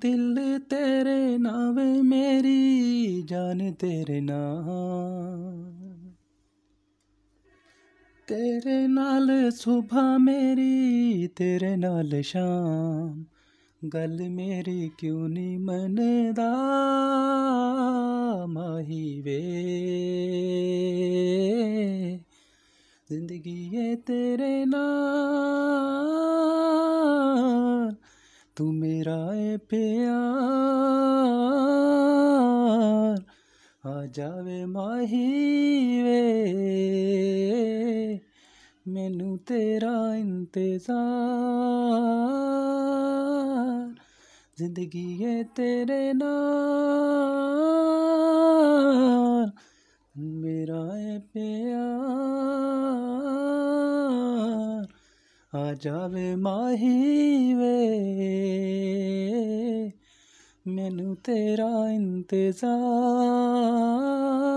ਦਿਲ ਤੇਰੇ ਨਾਵੇ ਮੇਰੀ ਜਾਨ ਤੇਰੇ ਨਾਂ ਤੇਰੇ ਨਾਲ ਸੁਭਾ ਮੇਰੀ ਤੇਰੇ ਨਾਲ ਸ਼ਾਮ ਗੱਲ ਮੇਰੀ ਕਿਉਂ ਨਹੀਂ ਮੰਨਦਾ ਮਾਹੀ ਵੇ ਜ਼ਿੰਦਗੀ ਏ ਤੇਰੇ ਨਾਲ तू मेरा ए प्यार आ जावे माही वे मैनू तेरा इंतजार जिंदगी है तेरे नाल मेरा है प्यार आ जावे माही वे मैनू तेरा इंतज़ार